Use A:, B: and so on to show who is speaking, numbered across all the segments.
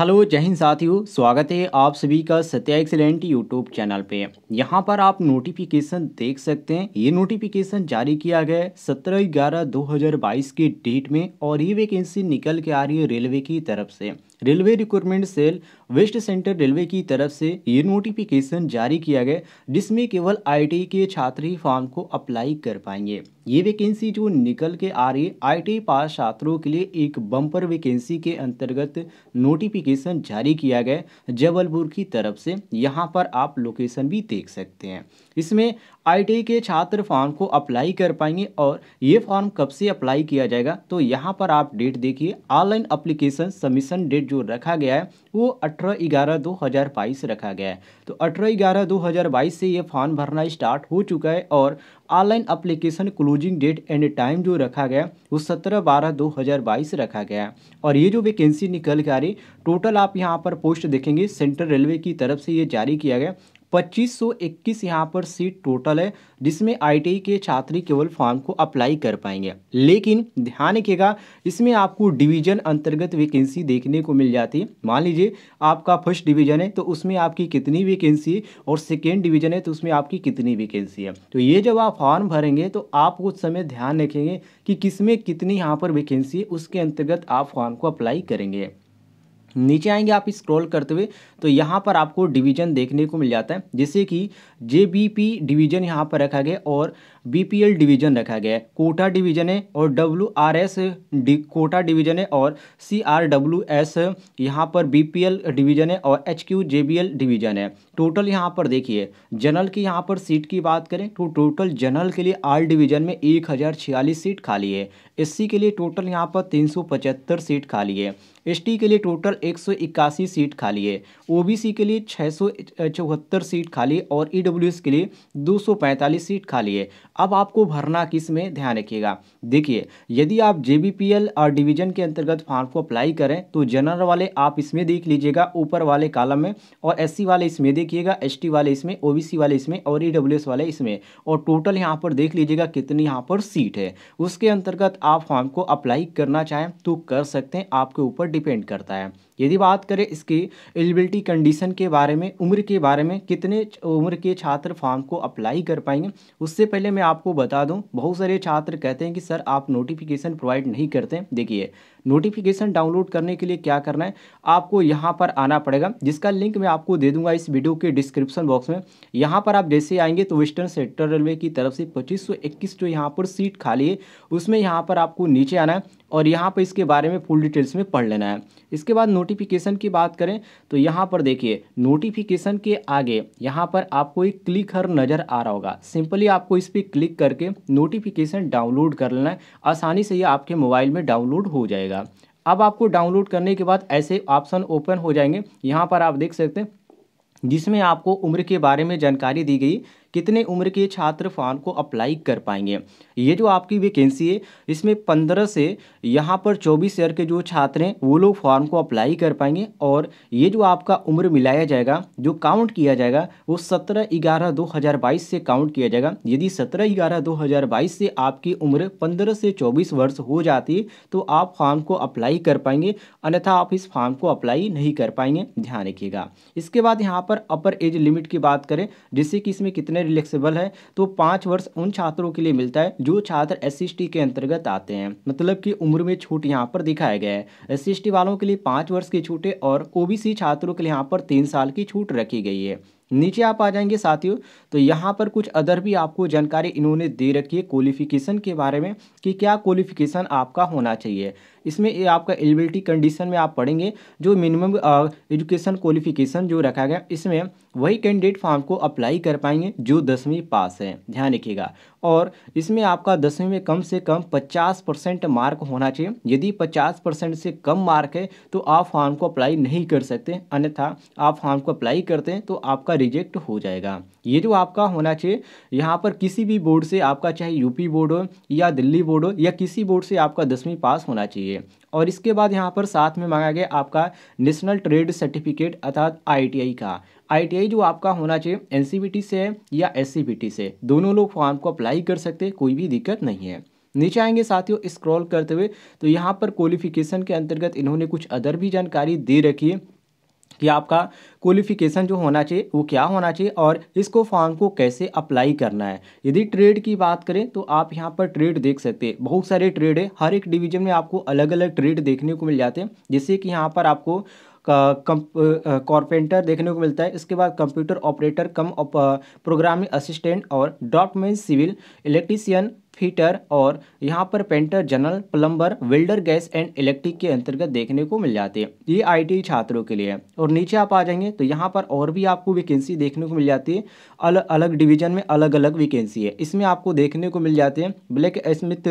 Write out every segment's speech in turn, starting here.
A: hello जय हिंद साथियों स्वागत है आप सभी का सत्या एक्सीलेंट यूट्यूब चैनल पे यहाँ पर आप नोटिफिकेशन देख सकते हैं ये नोटिफिकेशन जारी किया गया है सत्रह ग्यारह दो हज़ार बाईस की डेट में और ये वैकेंसी निकल के आ रही है रेलवे की तरफ से railway recruitment cell west centre railway की तरफ से ये नोटिफिकेशन जारी किया गया जिसमें केवल आई के छात्र ही फॉर्म को अप्लाई कर पाएंगे ये वैकेंसी जो निकल के आ रही है आई पास छात्रों के लिए एक बम्पर वैकेंसी के अंतर्गत नोटिफिकेशन जारी किया गया जबलपुर की तरफ से यहाँ पर आप लोकेशन भी देख सकते हैं इसमें आई e के छात्र फॉर्म को अप्लाई कर पाएंगे और ये फॉर्म कब से अप्लाई किया जाएगा तो यहाँ पर आप डेट देखिए ऑनलाइन अप्लीकेशन सबमिशन डेट जो रखा गया है वो अठारह ग्यारह दो हज़ार बाईस रखा गया है तो अठारह ग्यारह दो हज़ार बाईस से ये फॉर्म भरना स्टार्ट हो चुका है और online application closing date and time जो रखा गया वो सत्रह बारह दो हज़ार बाईस रखा गया है और ये जो वैकेंसी निकल के आ रही टोटल आप यहाँ पर पोस्ट देखेंगे सेंट्रल रेलवे की तरफ से ये जारी किया गया पच्चीस सौ इक्कीस यहाँ पर सीट टोटल है जिसमें आईटीआई e के छात्र केवल फॉर्म को अप्लाई कर पाएंगे लेकिन ध्यान रखिएगा इसमें आपको डिवीजन अंतर्गत वैकेंसी देखने को मिल जाती है मान लीजिए आपका फर्स्ट डिवीजन है तो उसमें आपकी कितनी वैकेंसी और सेकेंड डिवीजन है तो उसमें आपकी कितनी वैकेंसी है तो ये जब आप फॉर्म भरेंगे तो आप उस समय ध्यान रखेंगे कि किस में कितनी यहाँ पर वैकेंसी है उसके अंतर्गत आप फॉर्म को अप्लाई करेंगे नीचे आएंगे आप स्क्रॉल करते हुए तो यहाँ पर आपको डिवीजन देखने को मिल जाता है जैसे कि जे बी पी डिवीजन यहाँ पर रखा गया और बीपीएल डिवीजन रखा गया है कोटा डिवीजन है और W R S Kota division है और सी आर डब्ल्यू एस यहाँ पर बीपीएल डिवीजन है और H Q J B L division है टोटल यहाँ पर देखिए जनरल की यहाँ पर सीट की बात करें तो टोटल जनरल के लिए आर डिवीजन में एक हज़ार छियालीस सीट खाली है एस सी के लिए टोटल यहाँ पर तीन सौ पचहत्तर सीट खाली है एस टी के लिए टोटल एक सौ इक्यासी सीट खाली है ओ बी सी के लिए छः सौ चौहत्तर सीट खाली है और ई डब्ल्यू एस के लिए दो सौ पैंतालीस सीट खाली है अब आपको भरना किस में ध्यान रखिएगा देखिए यदि आप जे और डिवीजन के अंतर्गत फॉर्म को अप्लाई करें तो जनरल वाले आप इसमें देख लीजिएगा ऊपर वाले कालम में और एस वाले इसमें देखिएगा एस वाले इसमें ओ वाले इसमें और ई e वाले इसमें और टोटल यहाँ पर देख लीजिएगा कितनी यहाँ पर सीट है उसके अंतर्गत आप फॉर्म को अप्लाई करना चाहें तो कर सकते हैं आपके ऊपर डिपेंड करता है यदि बात करें इसकी एलिजिबिलिटी कंडीशन के बारे में उम्र के बारे में कितने उम्र के छात्र फॉर्म को अप्लाई कर पाएंगे उससे पहले मैं आपको बता दूं बहुत सारे छात्र कहते हैं कि सर आप नोटिफिकेशन प्रोवाइड नहीं करते देखिए नोटिफिकेशन डाउनलोड करने के लिए क्या करना है आपको यहाँ पर आना पड़ेगा जिसका लिंक मैं आपको दे दूंगा इस वीडियो के डिस्क्रिप्शन बॉक्स में यहाँ पर आप जैसे आएंगे तो वेस्टर्न सेक्टर रेलवे की तरफ से पच्चीस सौ इक्कीस जो यहाँ पर सीट खाली है उसमें यहाँ पर आपको नीचे आना है और यहाँ पर इसके बारे में फुल डिटेल्स में पढ़ लेना है इसके बाद नोटिफिकेशन की बात करें तो यहाँ पर देखिए नोटिफिकेशन के आगे यहाँ पर आपको एक क्लिक हर नज़र आ रहा होगा सिंपली आपको इस पर क्लिक करके नोटिफिकेशन डाउनलोड कर लेना है आसानी से ये आपके मोबाइल में डाउनलोड हो जाएगा जाएगा अब आपको डाउनलोड करने के बाद ऐसे ऑप्शन ओपन हो जाएंगे यहाँ पर आप देख सकते हैं जिसमें आपको उम्र के बारे में जानकारी दी गई कितने उम्र के छात्र फॉर्म को अप्लाई कर पाएंगे ये जो आपकी वैकेंसी है इसमें पंद्रह से यहाँ पर चौबीस ईयर के जो छात्र हैं वो लोग फॉर्म को अप्लाई कर पाएंगे और ये जो आपका उम्र मिलाया जाएगा जो काउंट किया जाएगा वो सत्रह ग्यारह दो हज़ार बाईस से काउंट किया जाएगा यदि सत्रह ग्यारह दो हज़ार बाईस से आपकी उम्र पंद्रह से चौबीस वर्ष हो जाती है तो आप फॉर्म को अप्लाई कर पाएंगे अन्यथा आप इस फॉर्म को अप्लाई नहीं कर पाएंगे ध्यान रखिएगा इसके बाद यहाँ पर अपर एज लिमिट की बात करें जिससे कि इसमें कितने रिलेक्सेबल है तो पाँच वर्ष उन छात्रों के लिए मिलता है जो जो छात्र एस के अंतर्गत आते हैं मतलब कि उम्र में छूट यहाँ पर दिखाया गया है एस वालों के लिए पाँच वर्ष की छूट है और ओ छात्रों के लिए यहाँ पर तीन साल की छूट रखी गई है नीचे आप आ जाएंगे साथियों तो यहाँ पर कुछ अदर भी आपको जानकारी इन्होंने दे रखी है क्वालिफिकेशन के बारे में कि क्या क्वालिफिकेशन आपका होना चाहिए इसमें ये आपका एलिबिलिटी कंडीशन में आप पढ़ेंगे जो मिनिमम एजुकेशन क्वालिफिकेशन जो रखा गया इसमें वही कैंडिडेट फॉर्म को अप्लाई कर पाएंगे जो दसवीं पास है ध्यान रखिएगा और इसमें आपका दसवीं में कम से कम 50 परसेंट मार्क होना चाहिए यदि 50 परसेंट से कम मार्क है तो आप फॉर्म को अप्लाई नहीं कर सकते अन्यथा आप फॉर्म को अप्लाई करते हैं तो आपका रिजेक्ट हो जाएगा ये जो आपका होना चाहिए यहाँ पर किसी भी बोर्ड से आपका चाहे यूपी बोर्ड हो या दिल्ली बोर्ड हो या किसी बोर्ड से आपका दसवीं पास होना चाहिए चाहिए और इसके बाद यहाँ पर साथ में मांगा गया आपका नेशनल ट्रेड सर्टिफिकेट अर्थात आईटीआई का आईटीआई जो आपका होना चाहिए एनसीबीटी से या एस से दोनों लोग फॉर्म को अप्लाई कर सकते हैं कोई भी दिक्कत नहीं है नीचे आएंगे साथियों स्क्रॉल करते हुए तो यहाँ पर क्वालिफिकेशन के अंतर्गत इन्होंने कुछ अदर भी जानकारी दे रखी है कि आपका क्वालिफिकेशन जो होना चाहिए वो क्या होना चाहिए और इसको फॉर्म को कैसे अप्लाई करना है यदि ट्रेड की बात करें तो आप यहाँ पर ट्रेड देख सकते हैं बहुत सारे ट्रेड है हर एक डिवीजन में आपको अलग अलग ट्रेड देखने को मिल जाते हैं जैसे कि यहाँ पर आपको कॉर्पेंटर देखने को मिलता है इसके बाद computer operator cum programming assistant और डॉक्यूमेंट सिविल इलेक्ट्रीसियन फीटर और यहाँ पर painter general plumber welder gas and electric के अंतर्गत देखने को मिल जाते हैं ये आई छात्रों के लिए और नीचे आप आ जाएंगे तो यहाँ पर और भी आपको वैकेंसी देखने को मिल जाती है अलग अलग डिवीजन में अलग अलग वैकेंसी है इसमें आपको देखने को मिल जाते हैं ब्लैक स्मिथ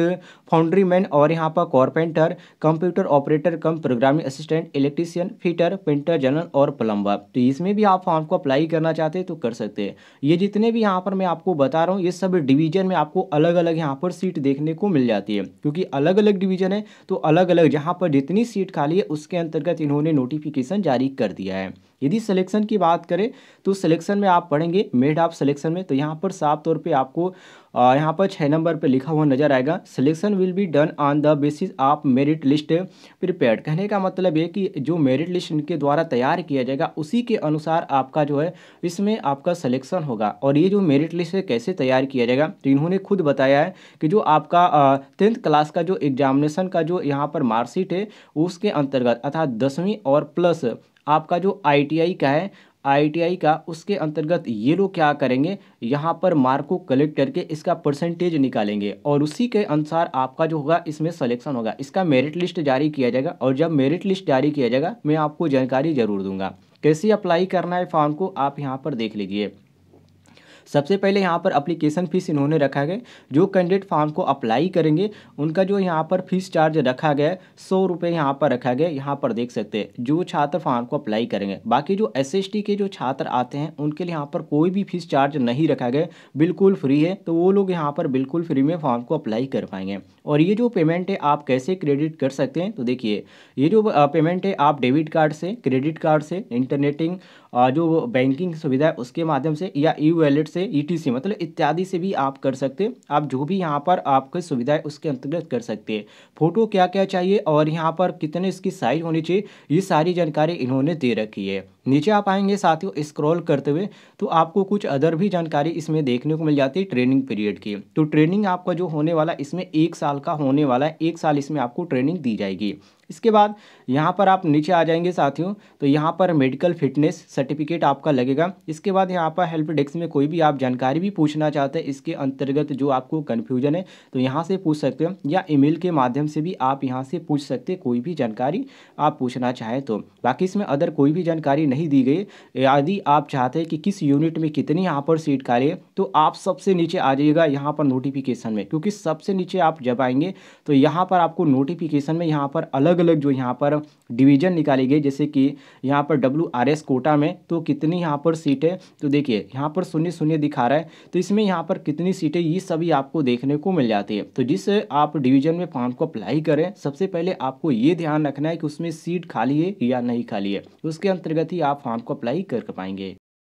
A: फाउंड्री मैन और यहाँ पर carpenter computer operator cum programming assistant electrician fitter painter general और प्लम्बर तो इसमें भी आप फॉर्म को अप्लाई करना चाहते हैं तो कर सकते हैं ये जितने भी यहाँ पर मैं आपको बता रहा हूँ ये सब डिवीजन में आपको अलग अलग यहाँ पर सीट देखने को मिल जाती है क्योंकि अलग अलग डिवीज़न है तो अलग अलग जहाँ पर जितनी सीट खाली है उसके अंतर्गत इन्होंने नोटिफिकेशन जारी कर दिया है यदि सिलेक्शन की बात करें तो सिलेक्शन में आप पढ़ेंगे मेड ऑफ सिलेक्शन में तो यहाँ पर साफ तौर पर आपको यहाँ पर छः नंबर पर लिखा हुआ नजर आएगा selection will be done on the basis of merit list prepare कहने का मतलब ये कि जो मेरिट लिस्ट इनके द्वारा तैयार किया जाएगा उसी के अनुसार आपका जो है इसमें आपका सिलेक्शन होगा और ये जो मेरिट लिस्ट है कैसे तैयार किया जाएगा तो इन्होंने खुद बताया है कि जो आपका टेंथ क्लास का जो एग्जामिनेशन का जो यहाँ पर मार्कशीट है उसके अंतर्गत अर्थात दसवीं और प्लस आपका जो आई का है आईटीआई का उसके अंतर्गत ये लोग क्या करेंगे यहाँ पर मार्क को कलेक्ट करके इसका परसेंटेज निकालेंगे और उसी के अनुसार आपका जो होगा इसमें सलेक्शन होगा इसका मेरिट लिस्ट जारी किया जाएगा और जब मेरिट लिस्ट जारी किया जाएगा मैं आपको जानकारी ज़रूर दूंगा कैसे अप्लाई करना है फॉर्म को आप यहाँ पर देख लीजिए सबसे पहले यहाँ पर अप्लीकेशन फ़ीस इन्होंने रखा गया जो कैंडिडेट फॉर्म को अप्लाई करेंगे उनका जो यहाँ पर फीस चार्ज रखा गया है सौ रुपये यहाँ पर रखा गया यहाँ पर देख सकते हैं जो छात्र फॉर्म को अप्लाई करेंगे बाकी जो एस के जो छात्र आते हैं उनके लिए यहाँ पर कोई भी फीस चार्ज नहीं रखा गया बिल्कुल फ्री है तो वो लोग यहाँ पर बिल्कुल फ्री में फॉर्म को अप्लाई कर पाएंगे और ये जो पेमेंट है आप कैसे क्रेडिट कर सकते हैं तो देखिए ये जो पेमेंट है आप डेबिट कार्ड से क्रेडिट कार्ड से इंटरनेटिंग जो बैंकिंग सुविधा है उसके माध्यम से या ई वैलेट से ई मतलब इत्यादि से भी आप कर सकते हैं आप जो भी यहाँ पर आपकी सुविधा है उसके अंतर्गत कर सकते हैं फ़ोटो क्या क्या चाहिए और यहाँ पर कितने इसकी साइज होनी चाहिए ये सारी जानकारी इन्होंने दे रखी है नीचे आप आएंगे साथियों स्क्रॉल करते हुए तो आपको कुछ अदर भी जानकारी इसमें देखने को मिल जाती है ट्रेनिंग पीरियड की तो ट्रेनिंग आपका जो होने वाला इसमें एक साल का होने वाला है एक साल इसमें आपको ट्रेनिंग दी जाएगी इसके बाद यहाँ पर आप नीचे आ जाएंगे साथियों तो यहाँ पर मेडिकल फिटनेस सर्टिफिकेट आपका लगेगा इसके बाद यहाँ पर हेल्प डेस्क में कोई भी आप जानकारी भी पूछना चाहते हैं इसके अंतर्गत जो आपको कन्फ्यूजन है तो यहाँ से पूछ सकते हो या ई के माध्यम से भी आप यहाँ से पूछ सकते कोई भी जानकारी आप पूछना चाहें तो बाकी इसमें अदर कोई भी जानकारी नहीं दी गई यदि आप चाहते हैं कि किस यूनिट में कितनी यहाँ पर सीट खाली है तो आप सबसे नीचे आ जाइएगा यहाँ पर नोटिफिकेशन में क्योंकि सबसे नीचे आप जब आएंगे तो यहाँ पर आपको नोटिफिकेशन में यहाँ पर अलग अलग अलग जो यहाँ पर डिवीजन निकाली गई जैसे कि यहाँ पर डब्ल्यू आर एस कोटा में तो कितनी यहाँ पर सीट है तो देखिए यहाँ पर शून्य शून्य दिखा रहा है तो इसमें यहाँ पर कितनी सीटें ये सभी आपको देखने को मिल जाती है तो जिस आप डिवीजन में फॉर्म को अप्लाई करें सबसे पहले आपको ये ध्यान रखना है कि उसमें सीट खाली है या नहीं खाली है उसके अंतर्गत ही आप फॉर्म को अप्लाई कर पाएंगे